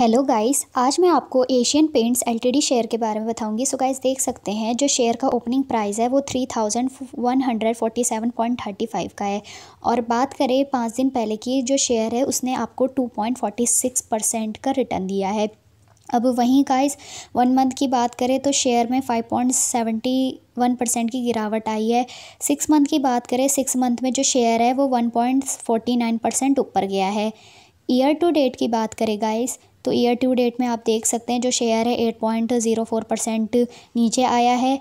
hello guys आज मैं आपको एशियन पेंट्स एलटीडी शेयर के बारे में बताऊंगी सो गाइस देख सकते हैं जो शेयर का ओपनिंग प्राइस है वो three thousand one hundred forty seven point thirty five का है और बात करें पाँच दिन पहले की जो शेयर है उसने आपको two point forty six percent का रिटर्न दिया है अब वहीं गाइस वन मंथ की बात करें तो शेयर में five point seventy one percent की गिरावट आई है सिक्स मंथ की बात करें सिक्स मंथ में जो शेयर है वो one point forty nine percent ऊपर गया है ईयर टू डेट की बात करें गाइस तो ईयर टू डेट में आप देख सकते हैं जो शेयर है eight point zero four percent नीचे आया है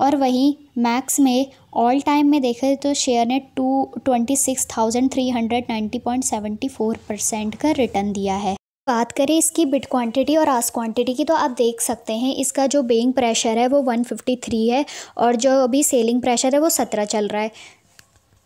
और वहीं मैक्स में ऑल टाइम में देखें तो शेयर ने two twenty six thousand three hundred ninety point seventy four percent का रिटर्न दिया है बात करें इसकी बिट क्वांटिटी और आस क्वांटिटी की तो आप देख सकते हैं इसका जो बेइंग प्रेशर है वो 153 है और जो अभी सेलिंग प्रेशर है वो 17 चल रहा है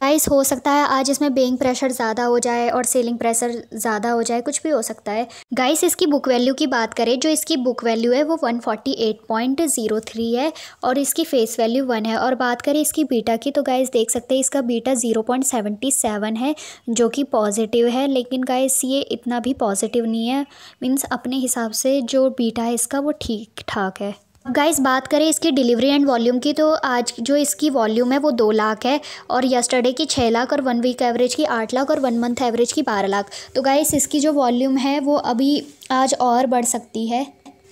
गाइस हो सकता है आज इसमें बेइंग प्रेशर ज़्यादा हो जाए और सेलिंग प्रेशर ज़्यादा हो जाए कुछ भी हो सकता है गाइस इसकी बुक वैल्यू की बात करें जो इसकी बुक वैल्यू है वो 148.03 है और इसकी फेस वैल्यू वन है और बात करें इसकी बीटा की तो गाइस देख सकते हैं इसका बीटा 0.77 है जो कि पॉजिटिव है लेकिन गाइस ये इतना भी पॉजिटिव नहीं है मीन्स अपने हिसाब से जो बीटा है इसका वो ठीक ठाक है गाइस बात करें इसकी डिलीवरी एंड वॉल्यूम की तो आज जो इसकी वॉल्यूम है वो दो लाख है और यस्टरडे की छः लाख और वन वीक एवरेज की आठ लाख और वन मंथ एवरेज की बारह लाख तो गाइस इसकी जो वॉल्यूम है वो अभी आज और बढ़ सकती है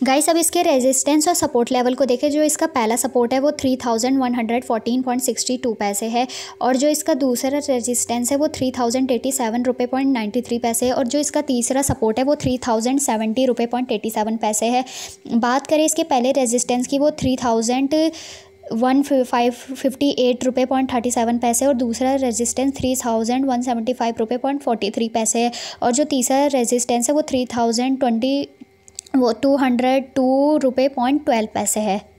गाइस अब इसके रेजिस्टेंस और सपोर्ट लेवल को देखें जो इसका पहला सपोर्ट है वो three thousand one hundred fourteen point sixty two पैसे है और जो इसका दूसरा रेजिस्टेंस है वो थ्री थाउजेंड एटी सेवन रुपये पॉइंट नाइन्टी थ्री पैसे और जो इसका तीसरा सपोर्ट है वो थ्री थाउजेंड सेवेंटी रुपये पॉइंट एटी सेवन पैसे है बात करें इसके पहले रेजिस्टेंस की वो three thousand one five fifty eight रुपये पॉइंट थर्टी सेवन पैसे और दूसरा resistance three thousand one seventy five रुपये पॉइंट फोर्टी थ्री पैसे है और जो तीसरा रेजिस्टेंस है वो थ्री थाउजेंड ट्वेंटी वो टू हंड्रेड टू रुपये पॉइंट ट्वेल्व पैसे है